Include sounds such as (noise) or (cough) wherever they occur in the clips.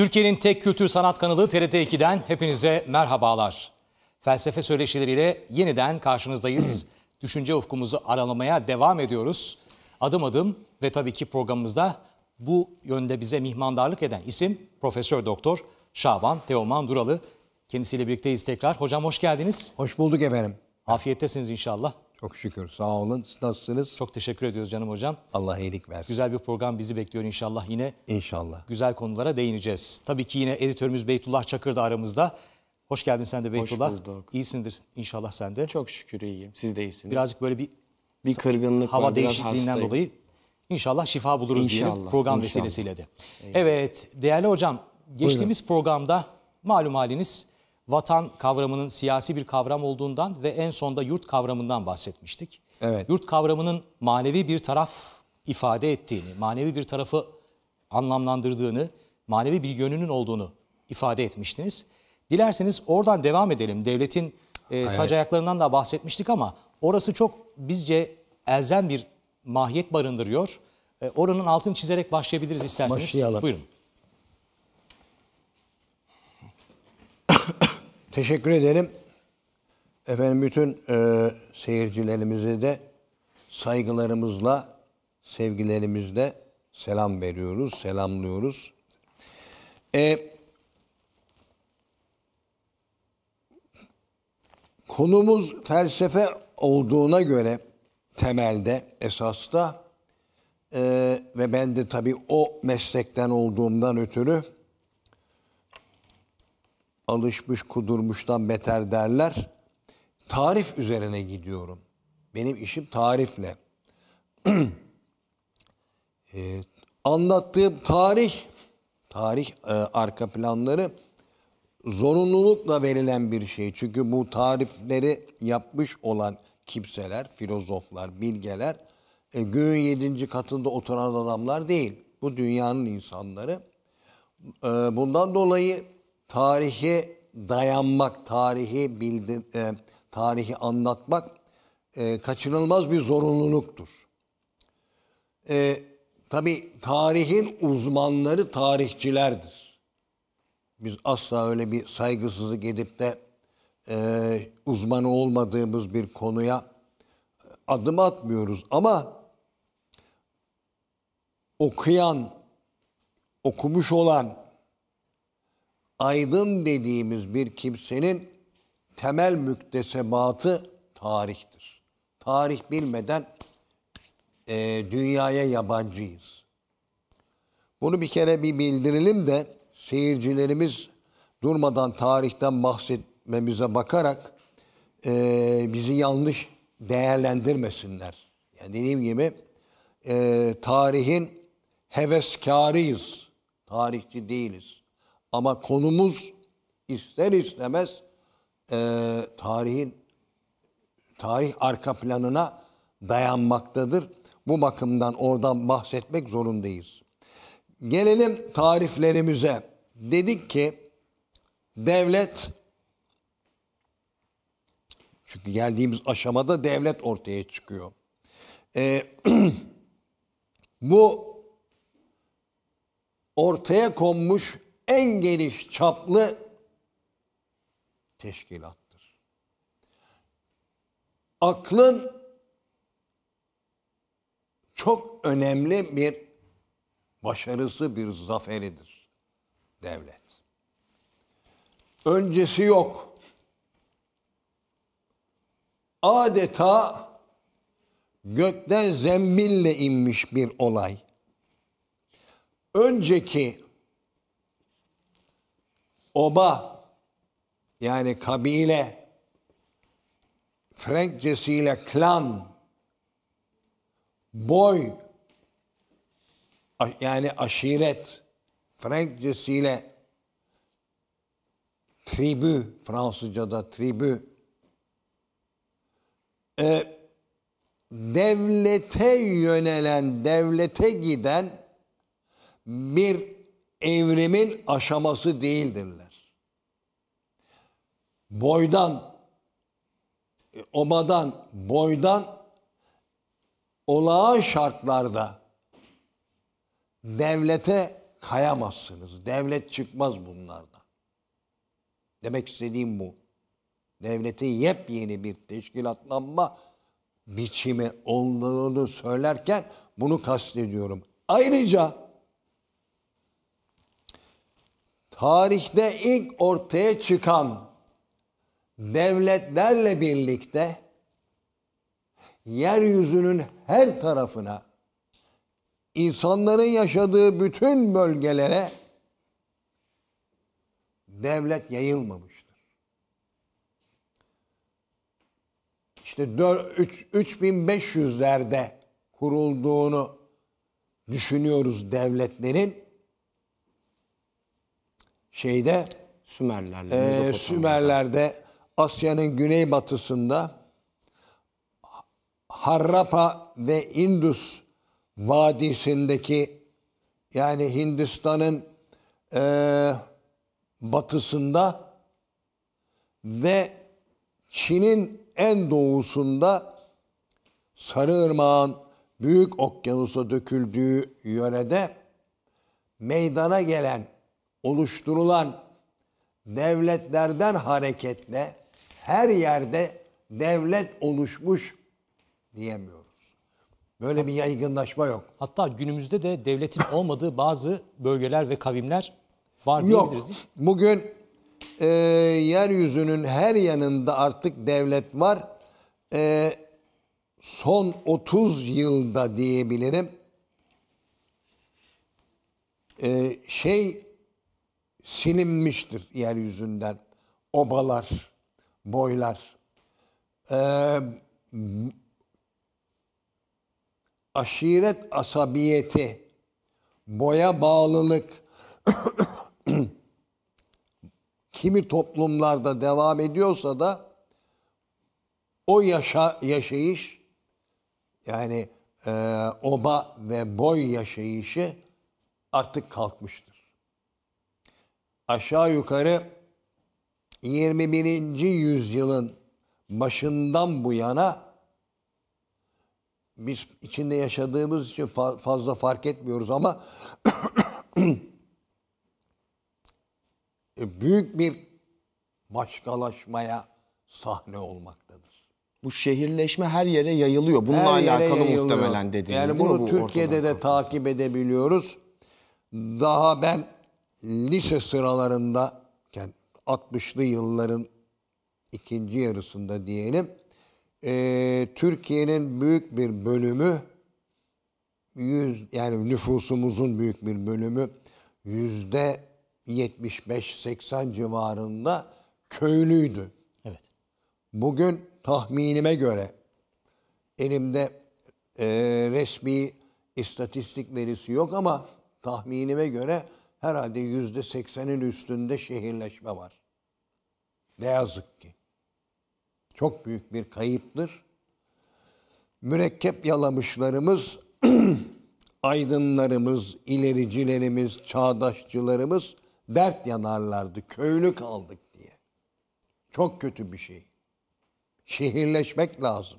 Türkiye'nin tek kültür sanat kanalı TRT2'den hepinize merhabalar. Felsefe söyleşileriyle yeniden karşınızdayız. (clears throat) Düşünce ufkumuzu aralamaya devam ediyoruz. Adım adım ve tabii ki programımızda bu yönde bize mihmandarlık eden isim Profesör Doktor Şaban Teoman Duralı. Kendisiyle birlikteyiz tekrar. Hocam hoş geldiniz. Hoş bulduk efendim. Afiyettesiniz inşallah. Çok şükür sağ olun. Nasılsınız? Çok teşekkür ediyoruz canım hocam. Allah iyilik versin. Güzel bir program bizi bekliyor inşallah yine. İnşallah. Güzel konulara değineceğiz. Tabii ki yine editörümüz Beytullah Çakır da aramızda. Hoş geldin sen de Beytullah. Hoş bulduk. İyisindir inşallah sen de. Çok şükür iyiyim. Siz de iyisiniz. Birazcık böyle bir, bir kırgınlık hava var, değişikliğinden dolayı inşallah şifa buluruz inşallah, diyelim program inşallah. vesilesiyle de. Eyvallah. Evet değerli hocam geçtiğimiz Buyurun. programda malum haliniz vatan kavramının siyasi bir kavram olduğundan ve en sonda yurt kavramından bahsetmiştik. Evet. Yurt kavramının manevi bir taraf ifade ettiğini, manevi bir tarafı anlamlandırdığını, manevi bir yönünün olduğunu ifade etmiştiniz. Dilerseniz oradan devam edelim. Devletin e, sac ayaklarından da bahsetmiştik ama orası çok bizce elzem bir mahiyet barındırıyor. E, oranın altını çizerek başlayabiliriz isterseniz. Başlayalım. Buyurun. Teşekkür ederim. Efendim bütün e, seyircilerimize de saygılarımızla, sevgilerimizle selam veriyoruz, selamlıyoruz. E, konumuz felsefe olduğuna göre temelde, esasta e, ve ben de tabii o meslekten olduğumdan ötürü alışmış kudurmuştan beter derler. Tarif üzerine gidiyorum. Benim işim tarifle. (clears throat) e, anlattığım tarih, tarih e, arka planları zorunlulukla verilen bir şey. Çünkü bu tarifleri yapmış olan kimseler, filozoflar, bilgeler e, göğün yedinci katında oturan adamlar değil. Bu dünyanın insanları. E, bundan dolayı tarihe dayanmak, tarihi bildi, e, tarihi anlatmak e, kaçınılmaz bir zorunluluktur. E, Tabi tarihin uzmanları tarihçilerdir. Biz asla öyle bir saygısızlık edip de e, uzmanı olmadığımız bir konuya e, adım atmıyoruz. Ama okuyan, okumuş olan aydın dediğimiz bir kimsenin temel müktesebatı tarihtir. Tarih bilmeden e, dünyaya yabancıyız. Bunu bir kere bir bildirelim de seyircilerimiz durmadan tarihten bahsetmemize bakarak e, bizi yanlış değerlendirmesinler. Yani dediğim gibi e, tarihin heveskarıyız, tarihçi değiliz ama konumuz ister istemez e, tarihin tarih arka planına dayanmaktadır. Bu bakımdan oradan bahsetmek zorundayız. Gelelim tariflerimize. Dedik ki devlet çünkü geldiğimiz aşamada devlet ortaya çıkıyor. E, (clears throat) bu ortaya konmuş en geniş çaplı teşkilattır. Aklın çok önemli bir başarısı, bir zaferidir devlet. Öncesi yok. Adeta gökten zembille inmiş bir olay. Önceki oba yani kabile Frenkçesiyle klan boy yani aşiret Frenkçesiyle tribü Fransızca'da tribü e, devlete yönelen devlete giden bir evrimin aşaması değildirler. Boydan, e, omadan, boydan olağan şartlarda devlete kayamazsınız. Devlet çıkmaz bunlardan. Demek istediğim bu. Devlete yepyeni bir teşkilatlanma biçimi olduğunu söylerken bunu kastediyorum. Ayrıca tarihte ilk ortaya çıkan devletlerle birlikte yeryüzünün her tarafına insanların yaşadığı bütün bölgelere devlet yayılmamıştır. İşte 3500'lerde kurulduğunu düşünüyoruz devletlerin şeyde Sümerlerle, e, Sümerler'de Asya'nın güneybatısında Harrapa ve Indus vadisindeki yani Hindistan'ın e, batısında ve Çin'in en doğusunda Sarı Irmağın Büyük Okyanus'a döküldüğü yörede meydana gelen oluşturulan devletlerden hareketle her yerde devlet oluşmuş diyemiyoruz. Böyle bir yaygınlaşma yok. Hatta günümüzde de devletin (coughs) olmadığı bazı bölgeler ve kavimler var yok. diyebiliriz. Değil mi? Bugün e, yeryüzünün her yanında artık devlet var. E, son 30 yılda diyebilirim. E, şey silinmiştir yeryüzünden. Obalar, boylar. Ee, aşiret asabiyeti, boya bağlılık (clears throat) kimi toplumlarda devam ediyorsa da o yaşa, yaşayış yani e, oba ve boy yaşayışı artık kalkmıştır aşağı yukarı 21. yüzyılın başından bu yana biz içinde yaşadığımız için fazla fark etmiyoruz ama (clears throat) e, büyük bir başkalaşmaya sahne olmaktadır. Bu şehirleşme her yere yayılıyor. Bununla her alakalı yayılıyor. muhtemelen dediğiniz Yani bunu bu Türkiye'de de takip edebiliyoruz. Daha ben lise sıralarında yani 60'lı yılların ikinci yarısında diyelim e, Türkiye'nin büyük bir bölümü yüz yani nüfusumuzun büyük bir bölümü yüzde 75-80 civarında köylüydü. Evet. Bugün tahminime göre elimde e, resmi istatistik verisi yok ama tahminime göre herhalde yüzde seksenin üstünde şehirleşme var. Ne yazık ki. Çok büyük bir kayıptır. Mürekkep yalamışlarımız, (clears throat) aydınlarımız, ilericilerimiz, çağdaşçılarımız dert yanarlardı. Köylü kaldık diye. Çok kötü bir şey. Şehirleşmek lazım.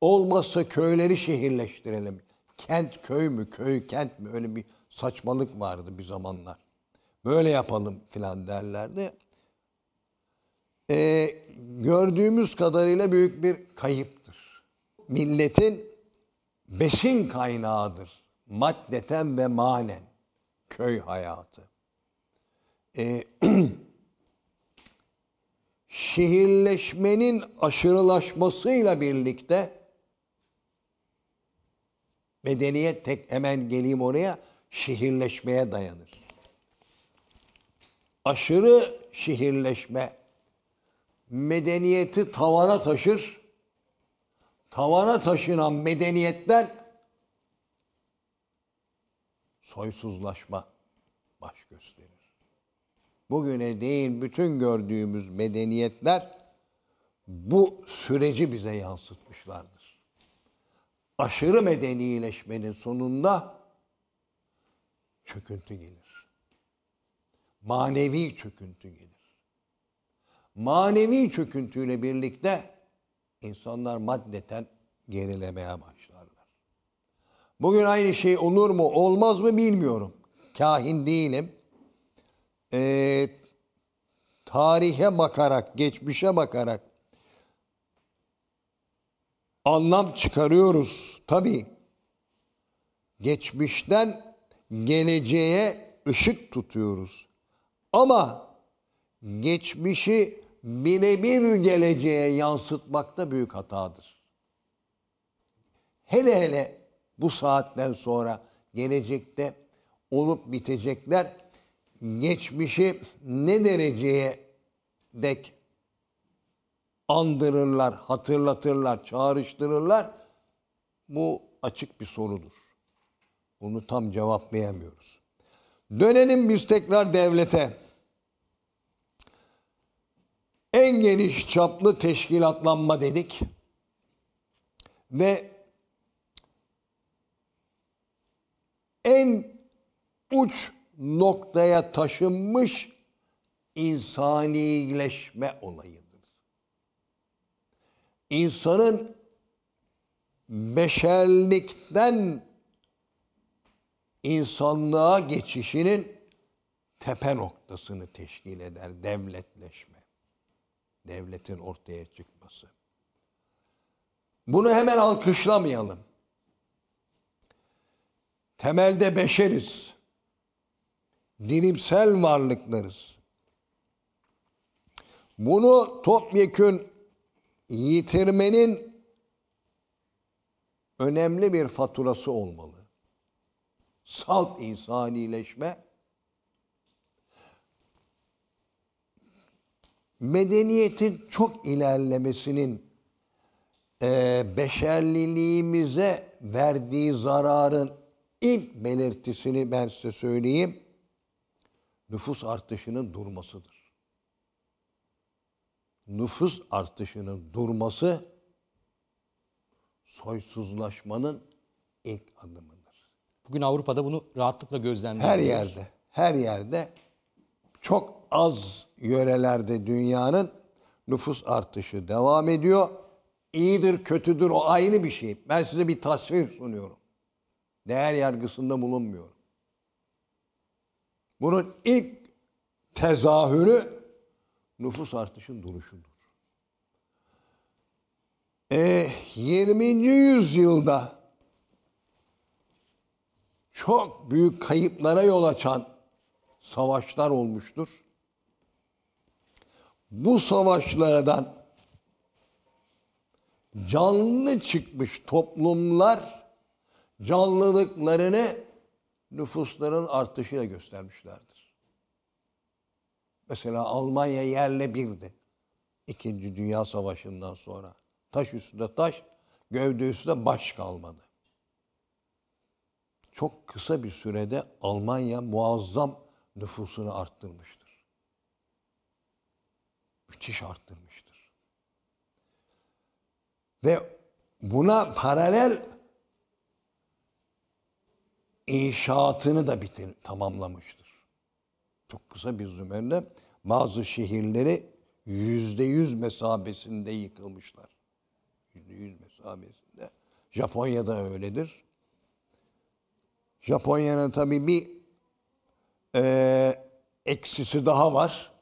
Olmazsa köyleri şehirleştirelim. Kent köy mü, köy kent mi öyle bir saçmalık vardı bir zamanlar. Böyle yapalım filan derlerdi. Ee, gördüğümüz kadarıyla büyük bir kayıptır. Milletin besin kaynağıdır. Maddeten ve manen. Köy hayatı. Ee, (clears throat) şehirleşmenin aşırılaşmasıyla birlikte medeniyet tek hemen geleyim oraya şehirleşmeye dayanır. Aşırı şehirleşme medeniyeti tavana taşır. Tavana taşınan medeniyetler soysuzlaşma baş gösterir. Bugüne değil bütün gördüğümüz medeniyetler bu süreci bize yansıtmışlardır. Aşırı medenileşmenin sonunda çöküntü gelir. Manevi çöküntü gelir. Manevi çöküntüyle birlikte insanlar maddeten gerilemeye başlarlar. Bugün aynı şey olur mu olmaz mı bilmiyorum. Kahin değilim. Ee, tarihe bakarak, geçmişe bakarak anlam çıkarıyoruz. Tabii geçmişten geleceğe ışık tutuyoruz. Ama geçmişi birebir geleceğe yansıtmak da büyük hatadır. Hele hele bu saatten sonra gelecekte olup bitecekler geçmişi ne dereceye dek andırırlar, hatırlatırlar, çağrıştırırlar bu açık bir sorudur. Bunu tam cevaplayamıyoruz. Dönelim biz tekrar devlete. En geniş çaplı teşkilatlanma dedik. Ve en uç noktaya taşınmış insanileşme olayıdır. İnsanın beşerlikten insanlığa geçişinin tepe noktasını teşkil eder devletleşme. Devletin ortaya çıkması. Bunu hemen alkışlamayalım. Temelde beşeriz. Dilimsel varlıklarız. Bunu topyekün yitirmenin önemli bir faturası olmalı salt insanileşme medeniyetin çok ilerlemesinin e, beşerliliğimize verdiği zararın ilk belirtisini ben size söyleyeyim. Nüfus artışının durmasıdır. Nüfus artışının durması soysuzlaşmanın ilk adımı. Bugün Avrupa'da bunu rahatlıkla gözlemliyoruz. Her yerde, her yerde çok az yörelerde dünyanın nüfus artışı devam ediyor. İyidir, kötüdür o aynı bir şey. Ben size bir tasvir sunuyorum. Değer yargısında bulunmuyorum. Bunun ilk tezahürü nüfus artışın duruşudur. E, 20. yüzyılda çok büyük kayıplara yol açan savaşlar olmuştur. Bu savaşlardan canlı çıkmış toplumlar canlılıklarını nüfusların artışıyla göstermişlerdir. Mesela Almanya yerle birdi. İkinci Dünya Savaşı'ndan sonra. Taş üstünde taş, gövde üstünde baş kalmadı çok kısa bir sürede Almanya muazzam nüfusunu arttırmıştır. Müthiş arttırmıştır. Ve buna paralel inşaatını da bitir, tamamlamıştır. Çok kısa bir zümrede bazı şehirleri yüzde yüz mesabesinde yıkılmışlar. Yüzde yüz mesabesinde. Japonya'da öyledir. Japonya'nın tabii bir e, eksisi daha var.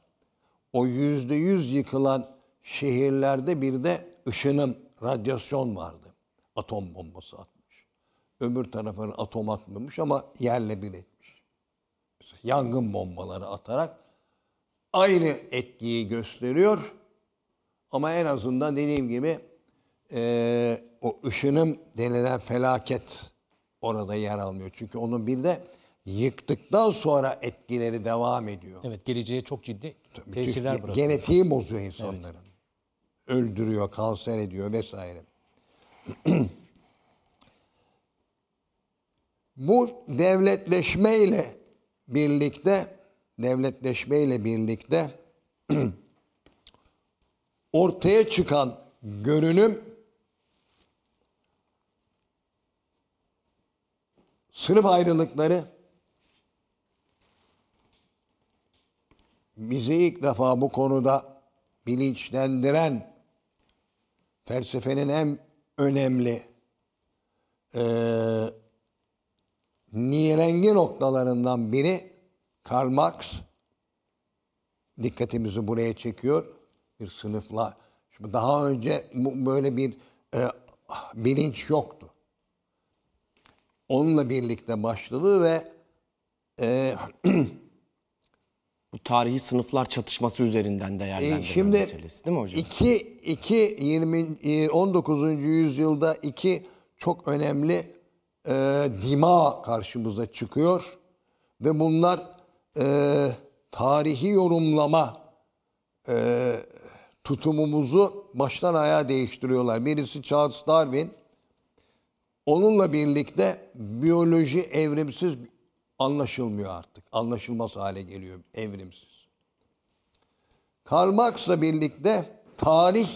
O yüzde yüz yıkılan şehirlerde bir de ışınım, radyasyon vardı. Atom bombası atmış. Öbür tarafına atom atmamış ama yerle bir etmiş. Mesela yangın bombaları atarak aynı etkiyi gösteriyor. Ama en azından dediğim gibi e, o ışınım denilen felaket orada yer almıyor. Çünkü onu bir de yıktıktan sonra etkileri devam ediyor. Evet geleceğe çok ciddi Tabii, tesirler bırakıyor. Genetiği bozuyor insanların. Evet. Öldürüyor, kanser ediyor vesaire. (clears throat) Bu devletleşmeyle birlikte devletleşmeyle birlikte (clears throat) ortaya çıkan görünüm sınıf ayrılıkları bizi ilk defa bu konuda bilinçlendiren felsefenin en önemli e, nirengi noktalarından biri Karl Marx dikkatimizi buraya çekiyor. Bir sınıfla. Şimdi daha önce böyle bir e, bilinç yoktu onunla birlikte başladı ve e, (clears throat) bu tarihi sınıflar çatışması üzerinden değerlendirme e, şimdi meselesi değil mi hocam? İki iki 20, 19. E, yüzyılda iki çok önemli e, dima karşımıza çıkıyor ve bunlar e, tarihi yorumlama e, tutumumuzu baştan ayağa değiştiriyorlar. Birisi Charles Darwin, Onunla birlikte biyoloji evrimsiz anlaşılmıyor artık. Anlaşılmaz hale geliyor evrimsiz. Karl Marx'la birlikte tarih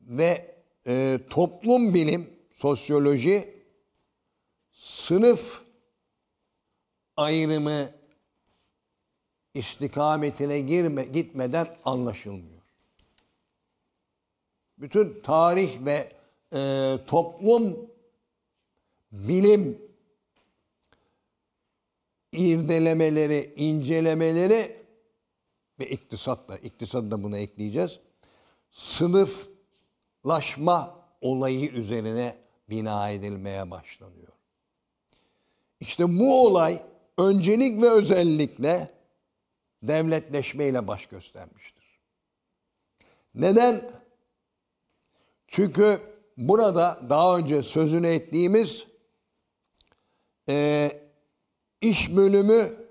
ve e, toplum bilim, sosyoloji, sınıf ayrımı istikametine girme, gitmeden anlaşılmıyor. Bütün tarih ve e, toplum, bilim irdelemeleri, incelemeleri ve iktisatla, da buna ekleyeceğiz. Sınıflaşma olayı üzerine bina edilmeye başlanıyor. İşte bu olay öncelik ve özellikle devletleşmeyle baş göstermiştir. Neden? Çünkü burada daha önce sözünü ettiğimiz e, iş bölümü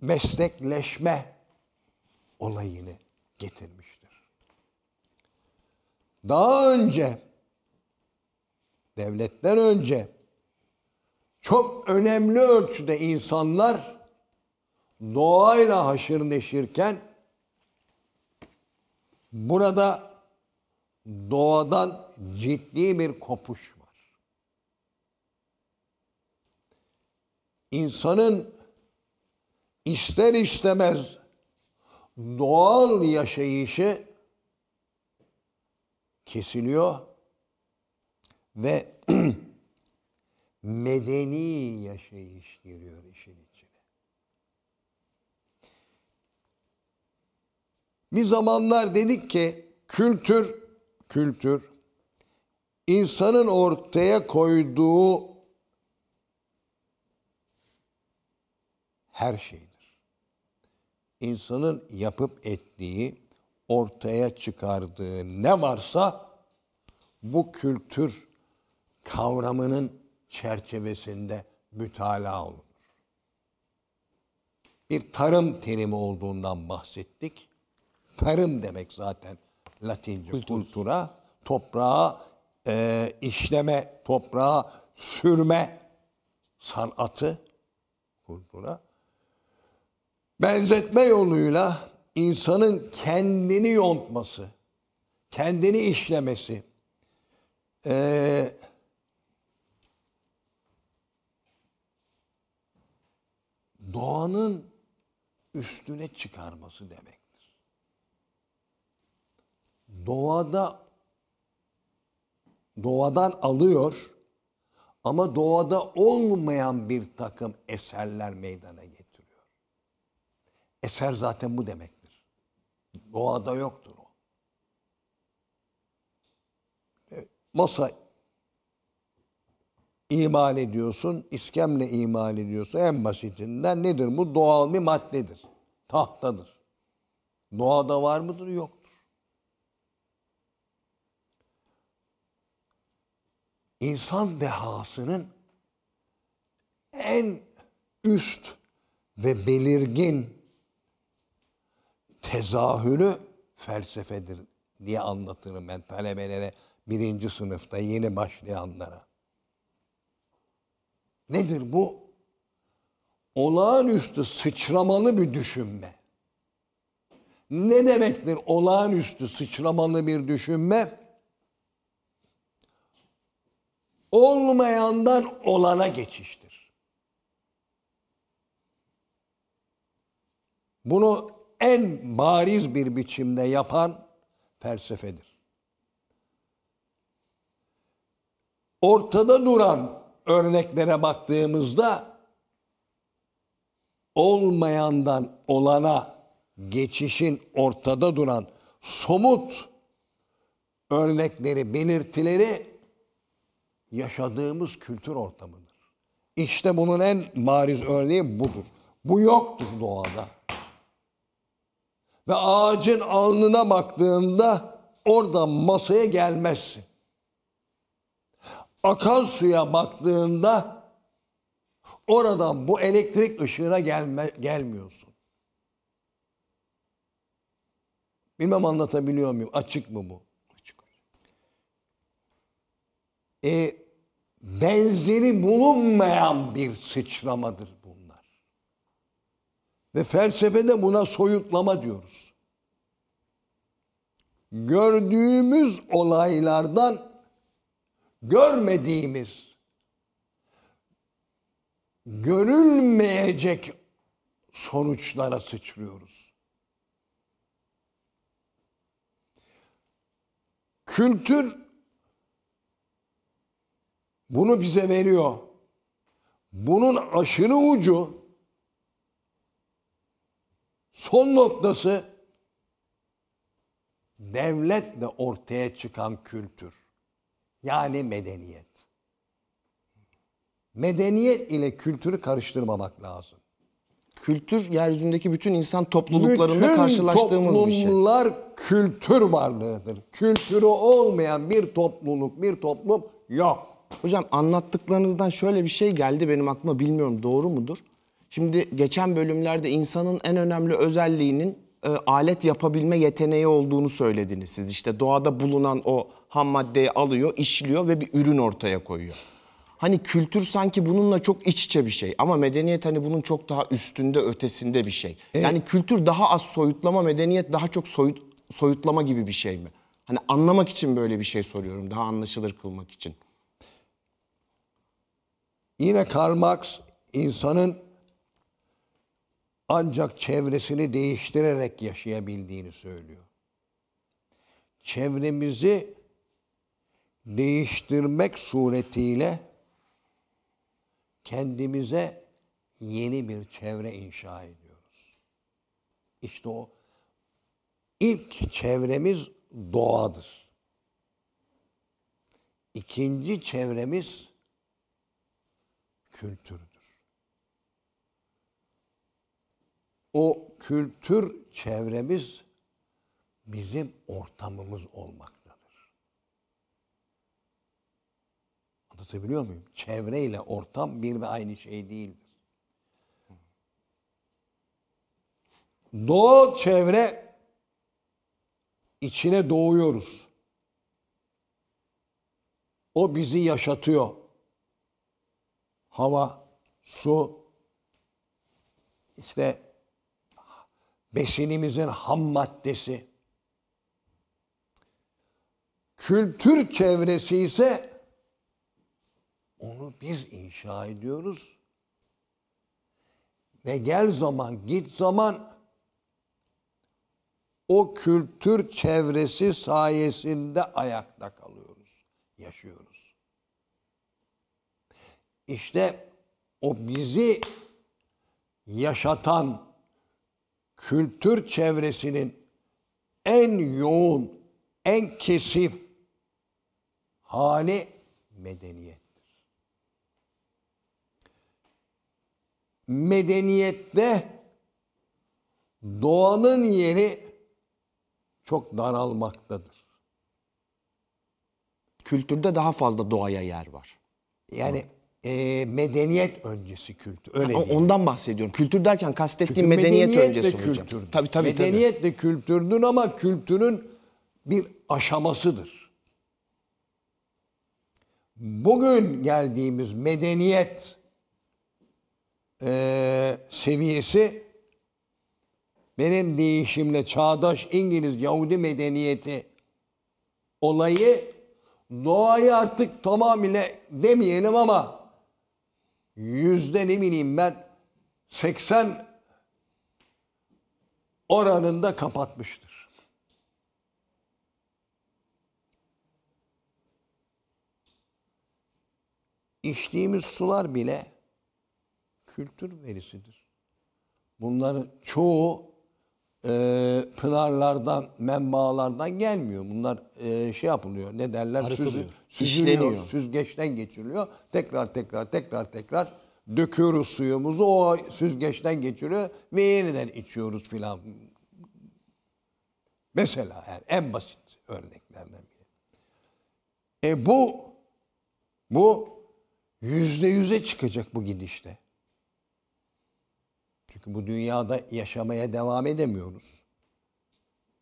meslekleşme olayını getirmiştir. Daha önce devletten önce çok önemli ölçüde insanlar doğayla haşır neşirken Burada doğadan ciddi bir kopuş var. İnsanın ister istemez doğal yaşayışı kesiliyor ve (clears throat) medeni yaşayış giriyor işin Bir zamanlar dedik ki kültür, kültür insanın ortaya koyduğu her şeydir. İnsanın yapıp ettiği, ortaya çıkardığı ne varsa bu kültür kavramının çerçevesinde mütalaa olunur. Bir tarım terimi olduğundan bahsettik tarım demek zaten Latince. Kultus. Kultura, toprağa e, işleme, toprağa sürme sanatı kultura. Benzetme yoluyla insanın kendini yontması, kendini işlemesi, e, doğanın üstüne çıkarması demek doğada doğadan alıyor ama doğada olmayan bir takım eserler meydana getiriyor. Eser zaten bu demektir. Doğada yoktur o. Masa imal ediyorsun, iskemle imal ediyorsun. En basitinden nedir bu? Doğal bir maddedir. Tahtadır. Doğada var mıdır? Yok. insan dehasının en üst ve belirgin tezahürü felsefedir diye anlatırım ben talebelere birinci sınıfta yeni başlayanlara. Nedir bu? Olağanüstü sıçramalı bir düşünme. Ne demektir olağanüstü sıçramalı bir düşünme? olmayandan olana geçiştir. Bunu en bariz bir biçimde yapan felsefedir. Ortada duran örneklere baktığımızda olmayandan olana geçişin ortada duran somut örnekleri, belirtileri yaşadığımız kültür ortamıdır. İşte bunun en mariz örneği budur. Bu yoktur doğada. Ve ağacın alnına baktığında orada masaya gelmezsin. Akan suya baktığında oradan bu elektrik ışığına gelme, gelmiyorsun. Bilmem anlatabiliyor muyum? Açık mı bu? e, benzeri bulunmayan bir sıçramadır bunlar. Ve felsefede buna soyutlama diyoruz. Gördüğümüz olaylardan görmediğimiz, görülmeyecek sonuçlara sıçrıyoruz. Kültür bunu bize veriyor. Bunun aşını ucu son noktası devletle ortaya çıkan kültür. Yani medeniyet. Medeniyet ile kültürü karıştırmamak lazım. Kültür yeryüzündeki bütün insan topluluklarında bütün karşılaştığımız bir şey. Bütün toplumlar kültür varlığıdır. Kültürü olmayan bir topluluk, bir toplum yok. Hocam anlattıklarınızdan şöyle bir şey geldi benim aklıma bilmiyorum doğru mudur? Şimdi geçen bölümlerde insanın en önemli özelliğinin e, alet yapabilme yeteneği olduğunu söylediniz siz. İşte doğada bulunan o ham maddeyi alıyor, işliyor ve bir ürün ortaya koyuyor. Hani kültür sanki bununla çok iç içe bir şey ama medeniyet hani bunun çok daha üstünde ötesinde bir şey. Evet. Yani kültür daha az soyutlama, medeniyet daha çok soyut, soyutlama gibi bir şey mi? Hani anlamak için böyle bir şey soruyorum, daha anlaşılır kılmak için. Yine Karl Marx insanın ancak çevresini değiştirerek yaşayabildiğini söylüyor. Çevremizi değiştirmek suretiyle kendimize yeni bir çevre inşa ediyoruz. İşte o ilk çevremiz doğadır. İkinci çevremiz kültürdür. O kültür çevremiz bizim ortamımız olmaktadır. Anlatabiliyor muyum? Çevre ile ortam bir ve aynı şey değildir. Doğal çevre içine doğuyoruz. O bizi yaşatıyor hava, su, işte besinimizin ham maddesi, kültür çevresi ise onu biz inşa ediyoruz. Ve gel zaman, git zaman o kültür çevresi sayesinde ayakta kalıyoruz, yaşıyoruz. İşte o bizi yaşatan kültür çevresinin en yoğun, en kesif hali medeniyettir. Medeniyette doğanın yeri çok daralmaktadır. Kültürde daha fazla doğaya yer var. Yani Hı e, medeniyet öncesi kültür. Öyle ha, Ondan bahsediyorum. Kültür derken kastettiğim Çünkü medeniyet, medeniyet öncesi kültür. hocam. Kültürdür. Tabii, tabii, medeniyet tabii. de kültürdür ama kültürün bir aşamasıdır. Bugün geldiğimiz medeniyet e, seviyesi benim değişimle çağdaş İngiliz Yahudi medeniyeti olayı doğayı artık tamamıyla demeyelim ama yüzde ne bileyim ben 80 oranında kapatmıştır. İçtiğimiz sular bile kültür verisidir. Bunların çoğu e, pınarlardan, menbaalardan gelmiyor. Bunlar e, şey yapılıyor. Ne derler? süzülüyor. Süzgeçten geçiriliyor. Tekrar tekrar tekrar tekrar döküyoruz suyumuzu. O süzgeçten geçiriyor ve yeniden içiyoruz filan. Mesela yani en basit örneklerden biri. E bu bu yüzde yüze çıkacak bu gidişle. Çünkü bu dünyada yaşamaya devam edemiyoruz.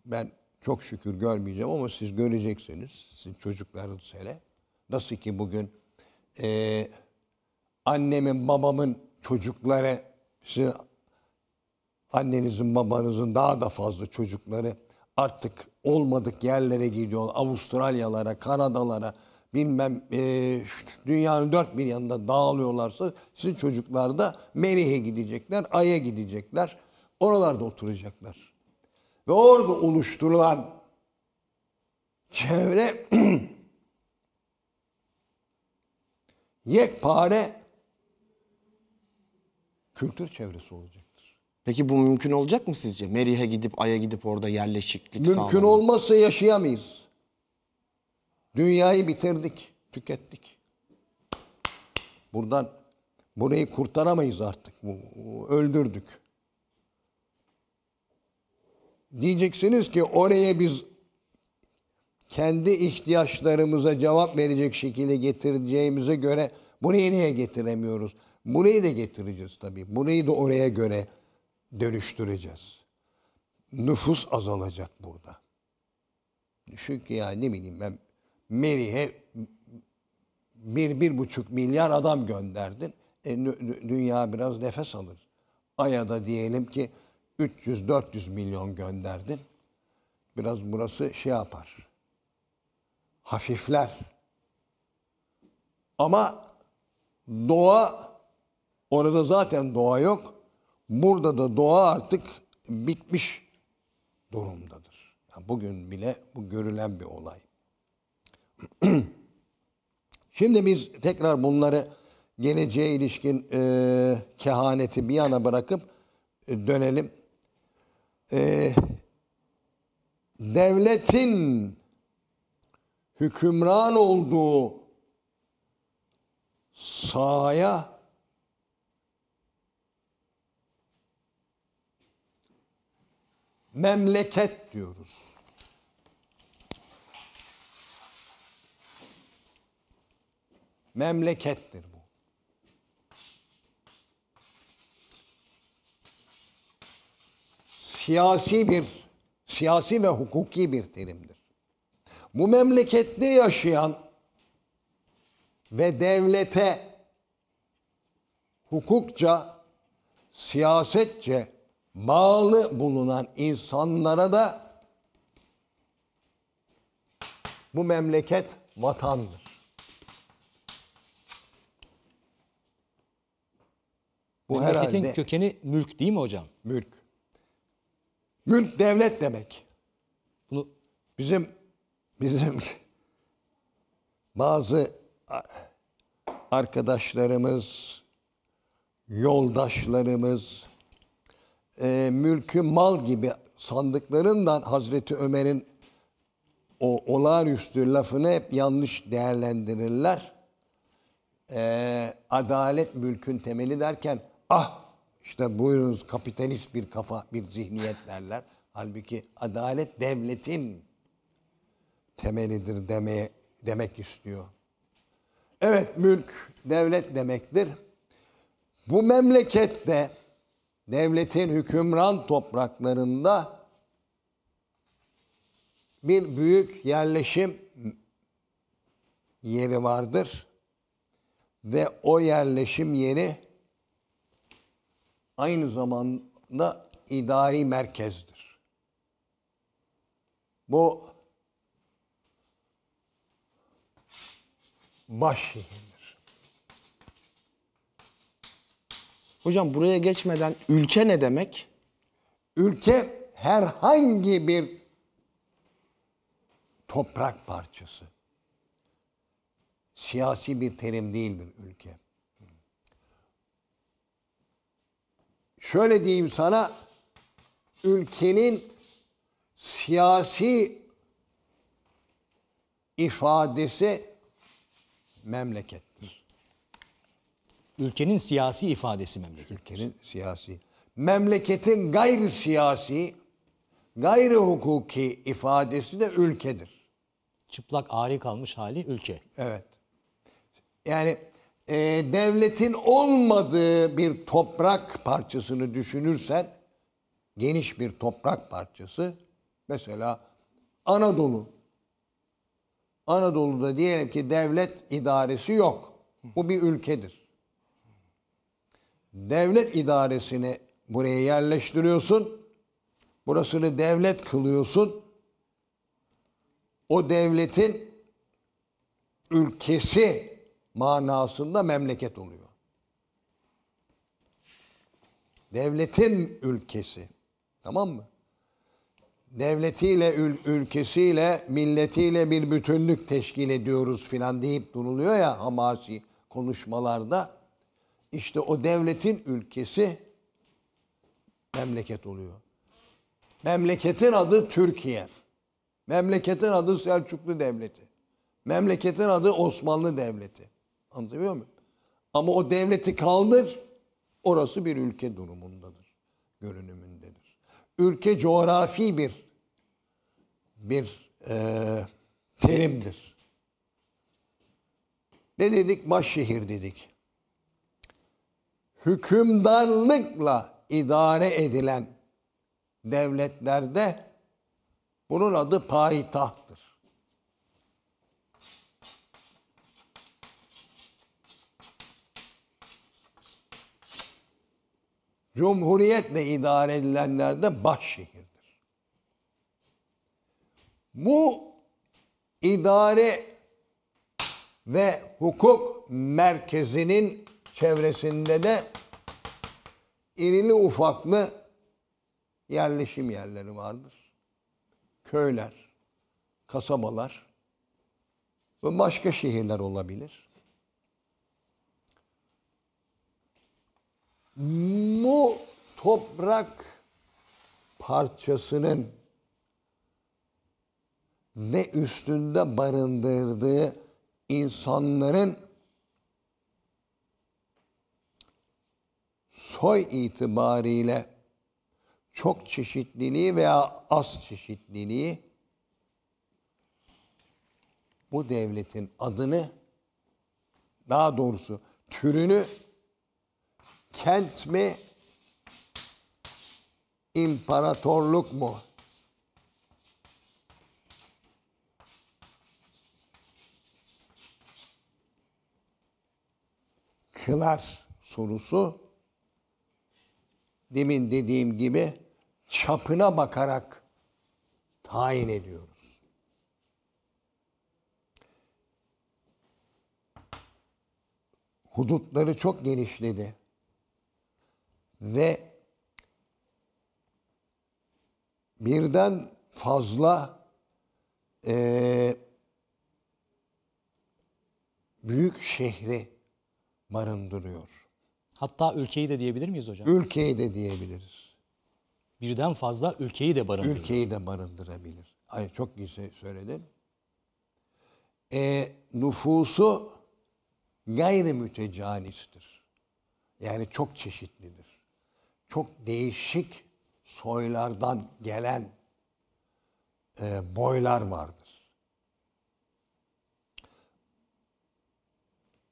Ben çok şükür görmeyeceğim ama siz göreceksiniz. Sizin çocuklarınız hele. Nasıl ki bugün e, annemin babamın çocukları sizin annenizin babanızın daha da fazla çocukları artık olmadık yerlere gidiyor. Avustralyalara, Kanadalara, bilmem e, dünyanın dört bir yanında dağılıyorlarsa sizin çocuklar da Merih'e gidecekler, Ay'a gidecekler. Oralarda oturacaklar. Ve orada oluşturulan çevre (clears throat) yekpare kültür çevresi olacaktır. Peki bu mümkün olacak mı sizce? Merih'e gidip Ay'a gidip orada yerleşiklik Mümkün sağlamak. olmazsa yaşayamayız. Dünyayı bitirdik, tükettik. Buradan burayı kurtaramayız artık. Öldürdük. Diyeceksiniz ki oraya biz kendi ihtiyaçlarımıza cevap verecek şekilde getireceğimize göre burayı niye getiremiyoruz? Burayı da getireceğiz tabii. Burayı da oraya göre dönüştüreceğiz. Nüfus azalacak burada. Çünkü ya ne bileyim ben Meri'ye bir, bir buçuk milyar adam gönderdin. E, dünya biraz nefes alır. Ay'a da diyelim ki 300-400 milyon gönderdin. Biraz burası şey yapar. Hafifler. Ama doğa, orada zaten doğa yok. Burada da doğa artık bitmiş durumdadır. Yani bugün bile bu görülen bir olay. (clears throat) Şimdi biz tekrar bunları geleceğe ilişkin e, kehaneti bir yana bırakıp e, dönelim. E, devletin hükümran olduğu sahaya memleket diyoruz. memlekettir bu. Siyasi bir, siyasi ve hukuki bir terimdir. Bu memlekette yaşayan ve devlete hukukça, siyasetçe bağlı bulunan insanlara da bu memleket vatandır. Bu Memleketin herhalde kökeni mülk değil mi hocam? mülk. Mülk devlet demek. Bunu Bizim bizim (laughs) bazı arkadaşlarımız, yoldaşlarımız e, mülkü mal gibi sandıklarından Hazreti Ömer'in o olağanüstü lafını hep yanlış değerlendirirler. E, adalet mülkün temeli derken Ah işte buyurunuz kapitalist bir kafa, bir zihniyet derler. Halbuki adalet devletin temelidir demeye demek istiyor. Evet mülk devlet demektir. Bu memlekette devletin hükümran topraklarında bir büyük yerleşim yeri vardır ve o yerleşim yeri aynı zamanda idari merkezdir. Bu baş şehirdir. Hocam buraya geçmeden ülke ne demek? Ülke herhangi bir toprak parçası. Siyasi bir terim değildir ülke. şöyle diyeyim sana ülkenin siyasi ifadesi memlekettir. Ülkenin siyasi ifadesi memleket. Ülkenin siyasi. Memleketin gayri siyasi, gayri hukuki ifadesi de ülkedir. Çıplak ari kalmış hali ülke. Evet. Yani e, devletin olmadığı bir toprak parçasını düşünürsen, geniş bir toprak parçası, mesela Anadolu. Anadolu'da diyelim ki devlet idaresi yok. Bu bir ülkedir. Devlet idaresini buraya yerleştiriyorsun. Burasını devlet kılıyorsun. O devletin ülkesi manasında memleket oluyor. Devletin ülkesi. Tamam mı? Devletiyle, ül ülkesiyle, milletiyle bir bütünlük teşkil ediyoruz filan deyip duruluyor ya hamasi konuşmalarda. İşte o devletin ülkesi memleket oluyor. Memleketin adı Türkiye. Memleketin adı Selçuklu Devleti. Memleketin adı Osmanlı Devleti. Anlatabiliyor muyum? Ama o devleti kaldır, orası bir ülke durumundadır, görünümündedir. Ülke coğrafi bir bir e, terimdir. Ne dedik? Başşehir dedik. Hükümdarlıkla idare edilen devletlerde bunun adı payitaht Cumhuriyetle idare edilenlerde baş şehirdir. Bu idare ve hukuk merkezinin çevresinde de irili ufaklı yerleşim yerleri vardır. Köyler, kasabalar ve başka şehirler olabilir. Mu toprak parçasının ne üstünde barındırdığı insanların soy itibariyle çok çeşitliliği veya az çeşitliliği bu devletin adını daha doğrusu türünü Kent mi? imparatorluk mu? Kılar sorusu demin dediğim gibi çapına bakarak tayin ediyoruz. Hudutları çok genişledi ve birden fazla e, büyük şehri barındırıyor. Hatta ülkeyi de diyebilir miyiz hocam? Ülkeyi de diyebiliriz. Birden fazla ülkeyi de barındırır. Ülkeyi de barındırabilir. Ay çok güzel söyledim. E, nüfusu gayri Yani çok çeşitlidir çok değişik soylardan gelen e, boylar vardır.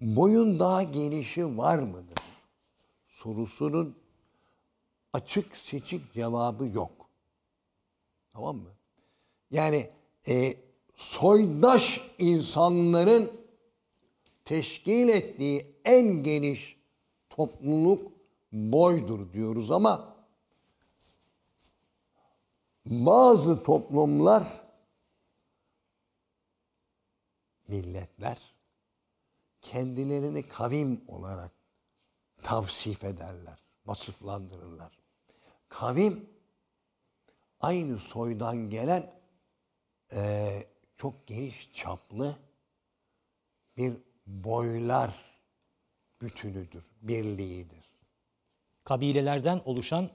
Boyun daha genişi var mıdır? Sorusunun açık seçik cevabı yok. Tamam mı? Yani e, soydaş insanların teşkil ettiği en geniş topluluk boydur diyoruz ama bazı toplumlar milletler kendilerini kavim olarak tavsif ederler, vasıflandırırlar. Kavim aynı soydan gelen e, çok geniş çaplı bir boylar bütünüdür, birliğidir kabilelerden oluşan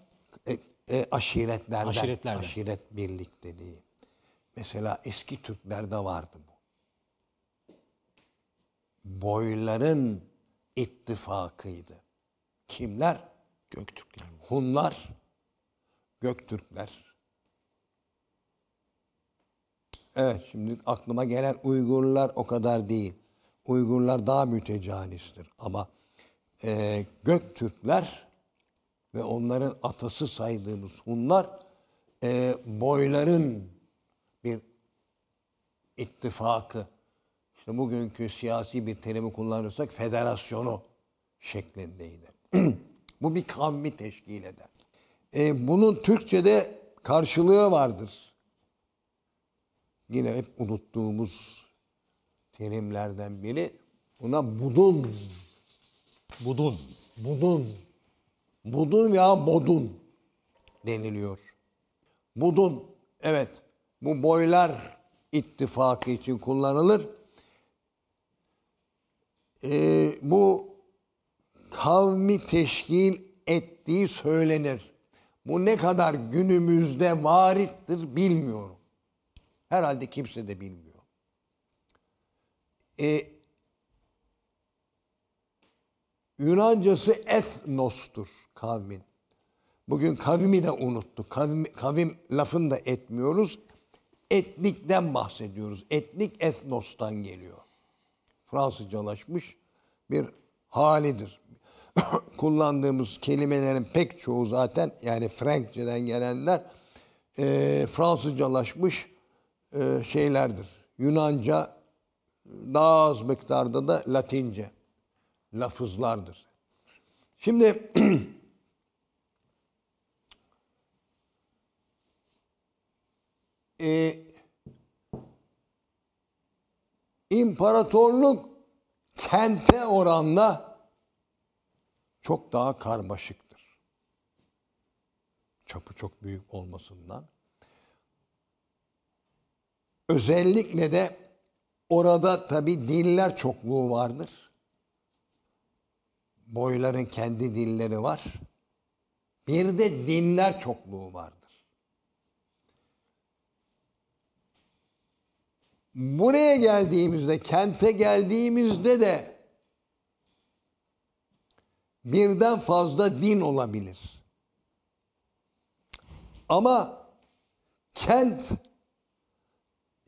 e, e, aşiretlerden, aşiretlerden. Aşiret birlikteliği. Mesela eski Türklerde vardı bu. Boyların ittifakıydı. Kimler? Göktürkler. Hunlar, Göktürkler. Evet şimdi aklıma gelen Uygurlar o kadar değil. Uygurlar daha mütecanistir ama e, Göktürkler ve onların atası saydığımız Hunlar e, boyların bir ittifakı, işte bugünkü siyasi bir terimi kullanırsak federasyonu şeklindeydi. (clears throat) Bu bir kavmi teşkil eder. E, bunun Türkçe'de karşılığı vardır. Yine hep unuttuğumuz terimlerden biri. Buna budun. Budun. Budun Budun veya bodun deniliyor. Budun evet bu boylar ittifakı için kullanılır. Ee, bu kavmi teşkil ettiği söylenir. Bu ne kadar günümüzde varittir bilmiyorum. Herhalde kimse de bilmiyor. Ee, Yunancası etnostur kavmin. Bugün kavmi de unuttu, Kavim, kavim lafını da etmiyoruz. Etnikten bahsediyoruz. Etnik etnostan geliyor. Fransızcalaşmış bir halidir. (coughs) Kullandığımız kelimelerin pek çoğu zaten yani Frankçeden gelenler e, Fransızcalaşmış e, şeylerdir. Yunanca daha az miktarda da Latince lafızlardır. Şimdi (clears throat) e, imparatorluk kente oranla çok daha karmaşıktır. Çapı çok büyük olmasından. Özellikle de orada tabi diller çokluğu vardır boyların kendi dilleri var. Bir de dinler çokluğu vardır. Buraya geldiğimizde, kente geldiğimizde de birden fazla din olabilir. Ama kent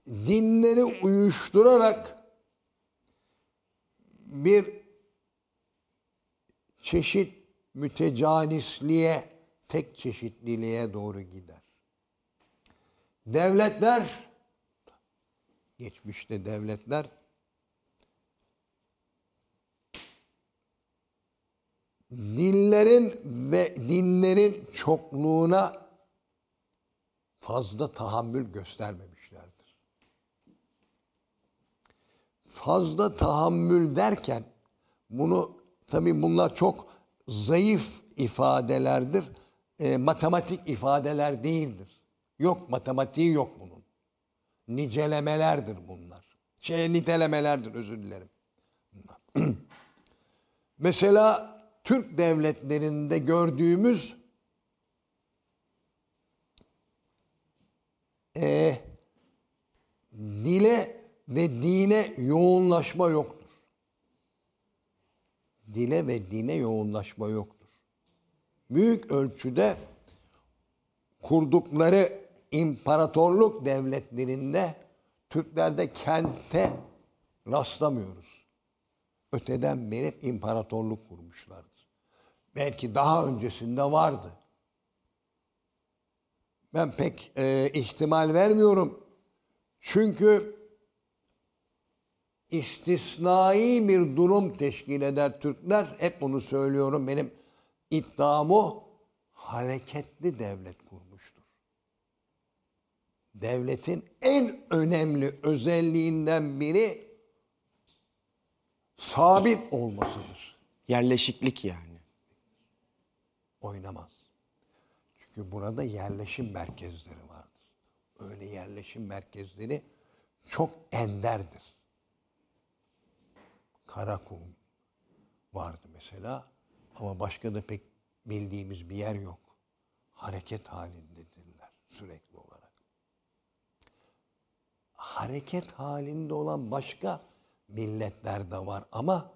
dinleri uyuşturarak bir çeşit mütecanisliğe, tek çeşitliliğe doğru gider. Devletler, geçmişte devletler, dinlerin ve dinlerin çokluğuna fazla tahammül göstermemişlerdir. Fazla tahammül derken bunu Tabii bunlar çok zayıf ifadelerdir. E, matematik ifadeler değildir. Yok matematiği yok bunun. Nicelemelerdir bunlar. Şey nitelemelerdir özür dilerim. (clears throat) Mesela Türk devletlerinde gördüğümüz e, dile ve dine yoğunlaşma yoktur dile ve dine yoğunlaşma yoktur. Büyük ölçüde kurdukları imparatorluk devletlerinde Türklerde kente rastlamıyoruz. Öteden beri imparatorluk kurmuşlardı. Belki daha öncesinde vardı. Ben pek e, ihtimal vermiyorum. Çünkü istisnai bir durum teşkil eder Türkler. Hep onu söylüyorum benim iddiamı hareketli devlet kurmuştur. Devletin en önemli özelliğinden biri sabit olmasıdır. Yerleşiklik yani. Oynamaz. Çünkü burada yerleşim merkezleri vardır. Öyle yerleşim merkezleri çok enderdir. Karakum vardı mesela ama başka da pek bildiğimiz bir yer yok. Hareket halindedirler sürekli olarak. Hareket halinde olan başka milletler de var ama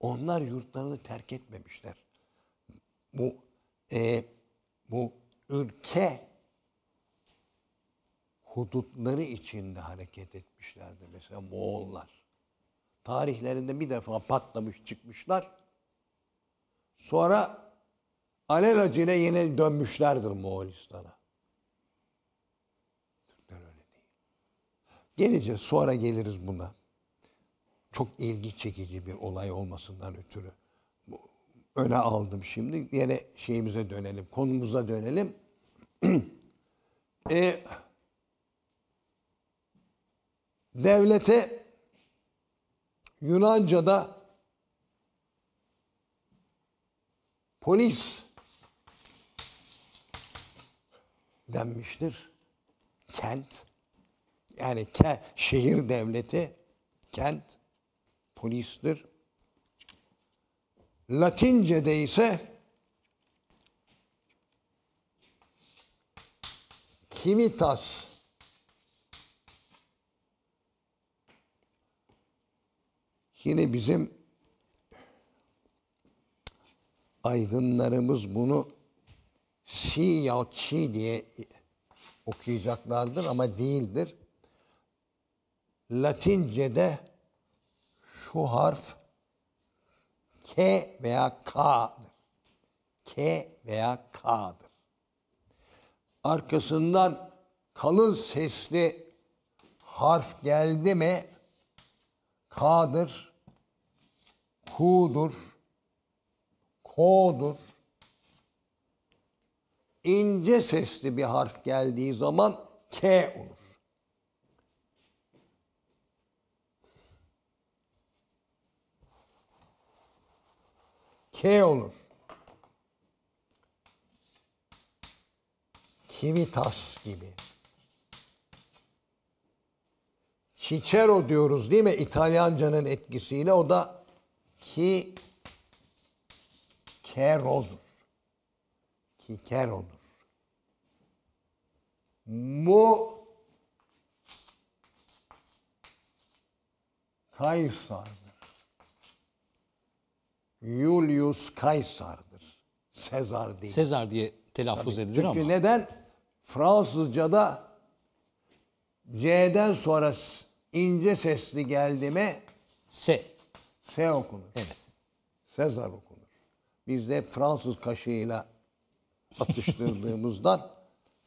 onlar yurtlarını terk etmemişler. Bu e, bu ülke hudutları içinde hareket etmişlerdi mesela Moğollar tarihlerinde bir defa patlamış çıkmışlar. Sonra alelacele yine dönmüşlerdir Moğolistan'a. Türkler öyle değil. Geleceğiz sonra geliriz buna. Çok ilgi çekici bir olay olmasından ötürü öne aldım şimdi. Yine şeyimize dönelim, konumuza dönelim. (clears throat) e, devlete Yunanca'da polis denmiştir. Kent yani ke şehir devleti kent polistir. Latince'de ise civitas Yine bizim aydınlarımız bunu si ya çi diye okuyacaklardır ama değildir. Latince'de şu harf K veya K'dır. K veya K'dır. Arkasından kalın sesli harf geldi mi K'dır kudur, kodur. İnce sesli bir harf geldiği zaman k olur. K olur. Civitas gibi. Cicero diyoruz değil mi? İtalyancanın etkisiyle o da ki ker olur. Ki ker olur. Mu Kaysar'dır. Julius Kaysar'dır. Sezar değil. Sezar diye telaffuz Tabii, edilir çünkü ama. Çünkü neden? Fransızca'da C'den sonra ince sesli geldi mi? S. S okunur. Evet. Sezar okunur. Biz de Fransız kaşığıyla atıştırdığımızda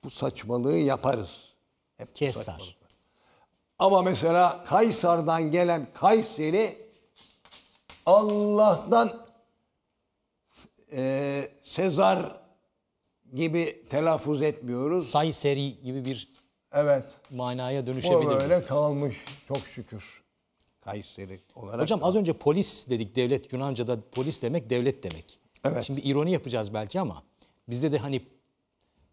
bu saçmalığı yaparız. Hep Kesar. Ama mesela Kaysar'dan gelen Kayseri Allah'tan e, Sezar gibi telaffuz etmiyoruz. Sayseri gibi bir evet. manaya dönüşebilir. Bu böyle kalmış çok şükür. Kayseri olarak. Hocam da. az önce polis dedik devlet Yunanca'da polis demek devlet demek. Evet. Şimdi ironi yapacağız belki ama bizde de hani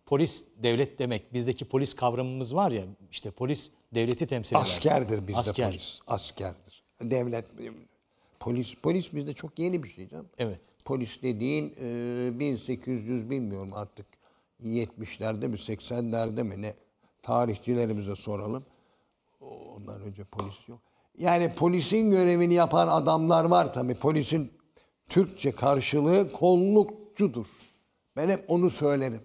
polis devlet demek bizdeki polis kavramımız var ya işte polis devleti temsil eder. Askerdir bizde Asker. polis. Askerdir. Devlet polis polis bizde çok yeni bir şey canım. Evet. Polis dediğin 1800 e, bilmiyorum artık 70'lerde mi 80'lerde mi ne tarihçilerimize soralım. Ondan önce polis yok. Yani polisin görevini yapan adamlar var tabii. Polisin Türkçe karşılığı kollukçudur. Ben hep onu söylerim.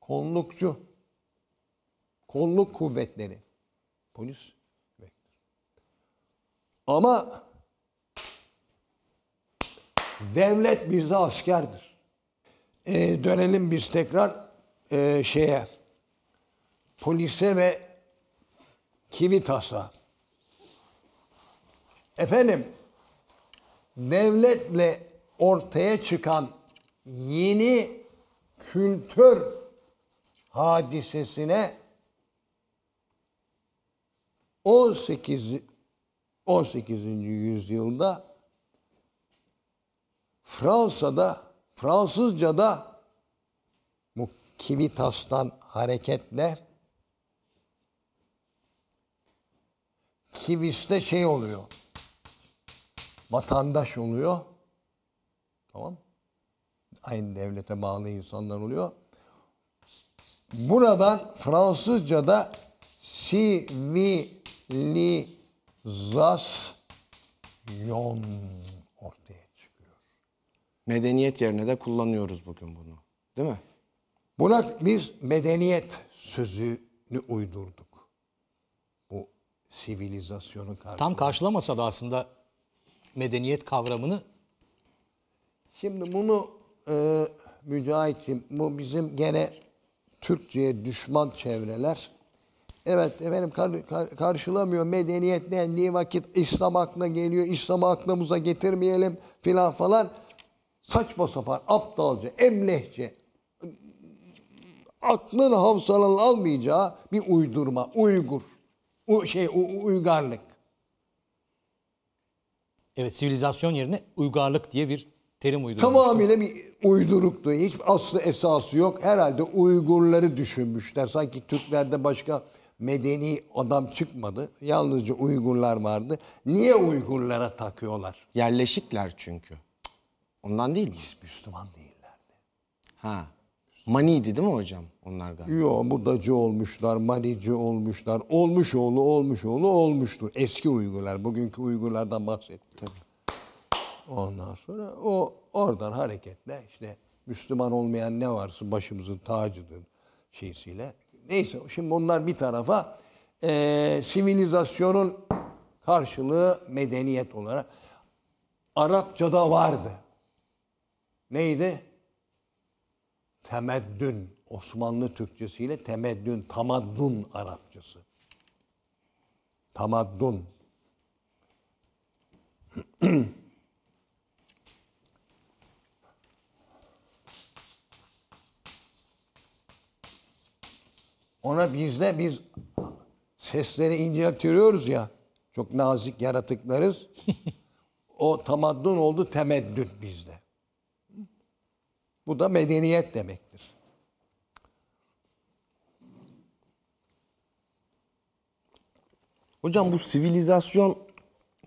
Kollukçu. Kolluk kuvvetleri. Polis. Ama devlet bizde askerdir. Ee, dönelim biz tekrar e, şeye polise ve Kivitas'a efendim devletle ortaya çıkan yeni kültür hadisesine 18 18. yüzyılda Fransa'da Fransızca'da Mukivitas'tan hareketle Sivis'te şey oluyor. Vatandaş oluyor. Tamam. Aynı devlete bağlı insanlar oluyor. Buradan Fransızca'da sivilizasyon ortaya çıkıyor. Medeniyet yerine de kullanıyoruz bugün bunu. Değil mi? Buna biz medeniyet sözünü uydurduk sivilizasyonu karşılamak. Tam karşılamasa da aslında medeniyet kavramını. Şimdi bunu e, Mücahit'im bu bizim gene Türkçe'ye düşman çevreler. Evet efendim kar, kar, karşılamıyor medeniyet dendiği vakit İslam aklına geliyor. İslam'ı aklımıza getirmeyelim filan falan. Saçma sapan, aptalca, emlehçe, aklın havsalan almayacağı bir uydurma, uygur o şey o, uygarlık. Evet sivilizasyon yerine uygarlık diye bir terim uydurdu. Tamamıyla bir uyduruktu. Hiç aslı esası yok. Herhalde Uygurları düşünmüşler. Sanki Türklerde başka medeni adam çıkmadı. Yalnızca Uygurlar vardı. Niye Uygurlara takıyorlar? Yerleşikler çünkü. Ondan değil mi? Müslüman değillerdi. Ha. Maniydi değil mi hocam onlar galiba? Yok mudacı olmuşlar, manici olmuşlar. Olmuş oğlu olmuş oğlu olmuştur. Eski Uygurlar, bugünkü Uygurlardan bahsetmiyorum. Ondan sonra o oradan hareketle işte Müslüman olmayan ne varsa başımızın tacıdır şeysiyle. Neyse şimdi onlar bir tarafa e, sivilizasyonun karşılığı medeniyet olarak Arapçada vardı. Neydi? temeddün Osmanlı Türkçesiyle temeddün, tamaddun Arapçası. Tamaddun. (clears throat) Ona bizde biz sesleri inceltiyoruz ya. Çok nazik yaratıklarız. (laughs) o tamaddun oldu temeddün bizde. Bu da medeniyet demektir. Hocam bu sivilizasyon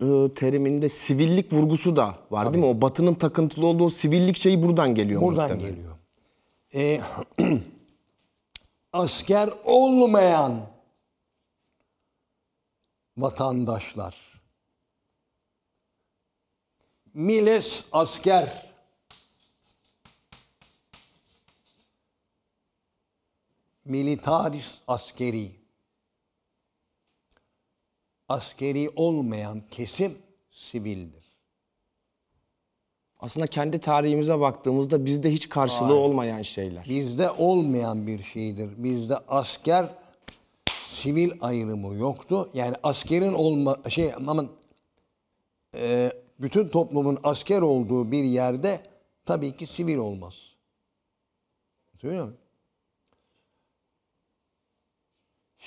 e, teriminde sivillik vurgusu da var Tabii. değil mi? O batının takıntılı olduğu sivillik şeyi buradan geliyor. Buradan muhtemelen. geliyor. Ee, (clears throat) asker olmayan vatandaşlar. Miles asker militaris askeri askeri olmayan kesim sivildir. Aslında kendi tarihimize baktığımızda bizde hiç karşılığı Hayır. olmayan şeyler. Bizde olmayan bir şeydir. Bizde asker sivil ayrımı yoktu. Yani askerin olma şey aman e, bütün toplumun asker olduğu bir yerde tabii ki sivil olmaz. Anlatıyor muyum?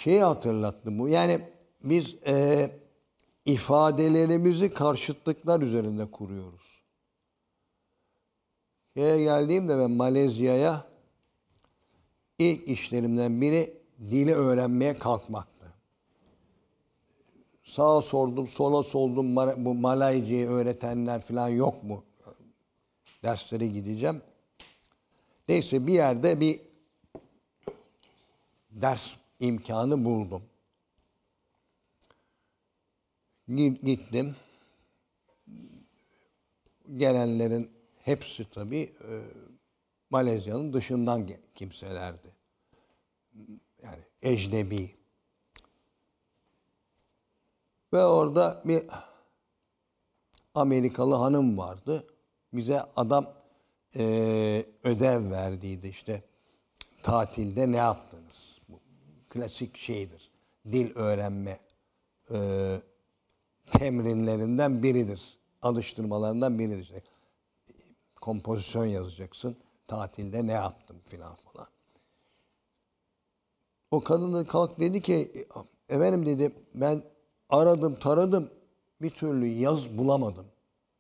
şeyi hatırlattı bu. Yani biz e, ifadelerimizi karşıtlıklar üzerinde kuruyoruz. Şeye geldiğimde ben Malezya'ya ilk işlerimden biri dili öğrenmeye kalkmaktı. Sağa sordum, sola sordum. bu Malaycayı öğretenler falan yok mu? Derslere gideceğim. Neyse bir yerde bir ders imkanı buldum. Gittim. Gelenlerin hepsi tabii e, Malezya'nın dışından kimselerdi. Yani ecnebi. Ve orada bir Amerikalı hanım vardı. Bize adam e, ödev verdiydi işte. Tatilde ne yaptınız? klasik şeydir. Dil öğrenme e, temrinlerinden biridir. Alıştırmalarından biridir. E, kompozisyon yazacaksın. Tatilde ne yaptım filan falan. O kadın da kalk dedi ki efendim dedi ben aradım taradım bir türlü yaz bulamadım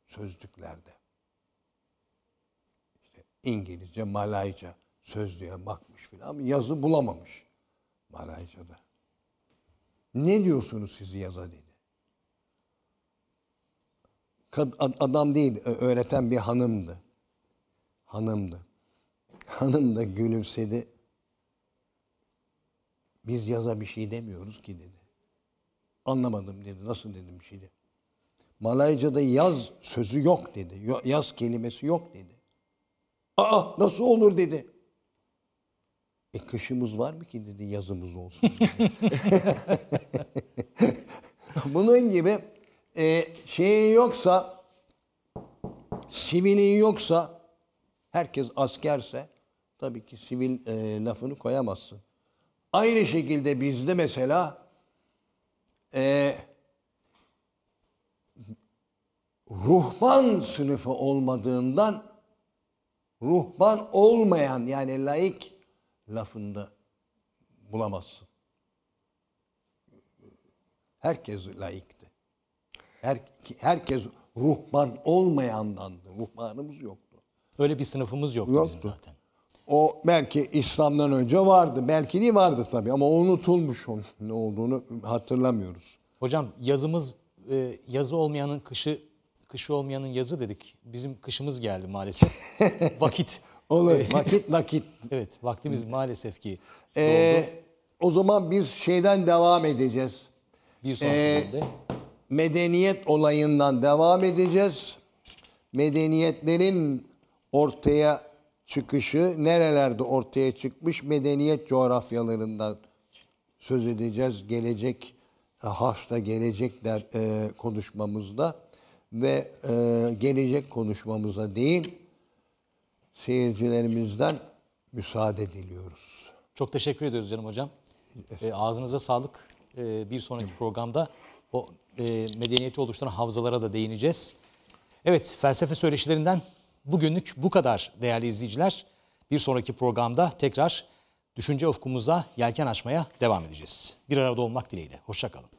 sözlüklerde. İşte İngilizce, Malayca sözlüğe bakmış filan yazı bulamamış. Malayca'da Ne diyorsunuz sizi yaza dedi. Adam değil, öğreten bir hanımdı. Hanımdı. Hanım da gülümsedi. Biz yaza bir şey demiyoruz ki dedi. Anlamadım dedi. Nasıl dedim bir şey Malayca'da yaz sözü yok dedi. Yaz kelimesi yok dedi. Aa nasıl olur dedi. E kışımız var mı ki dedi yazımız olsun. (laughs) Bunun gibi e, şeyi yoksa, sivilin yoksa, herkes askerse tabii ki sivil e, lafını koyamazsın. Aynı şekilde bizde mesela e, ruhban sınıfı olmadığından ruhban olmayan yani laik lafında bulamazsın. Herkes layıktı. Her, herkes ruhban olmayandandı. Ruhbanımız yoktu. Öyle bir sınıfımız yoktu, yoktu. zaten. O belki İslam'dan önce vardı. Belki vardı tabii ama unutulmuş onun ne olduğunu hatırlamıyoruz. Hocam yazımız e, yazı olmayanın kışı kışı olmayanın yazı dedik. Bizim kışımız geldi maalesef. (laughs) Vakit Olur. Ee, vakit (laughs) vakit. Evet vaktimiz maalesef ki ee, O zaman biz şeyden devam edeceğiz. Bir ee, sonraki ee, Medeniyet olayından devam edeceğiz. Medeniyetlerin ortaya çıkışı nerelerde ortaya çıkmış medeniyet coğrafyalarından söz edeceğiz gelecek e, hafta gelecek der, e, konuşmamızda ve e, gelecek konuşmamızda değil seyircilerimizden müsaade diliyoruz. Çok teşekkür ediyoruz canım hocam. E, ağzınıza sağlık. E, bir sonraki programda o e, medeniyeti oluşturan havzalara da değineceğiz. Evet felsefe söyleşilerinden bugünlük bu kadar değerli izleyiciler. Bir sonraki programda tekrar düşünce ufkumuza yelken açmaya devam edeceğiz. Bir arada olmak dileğiyle. Hoşçakalın.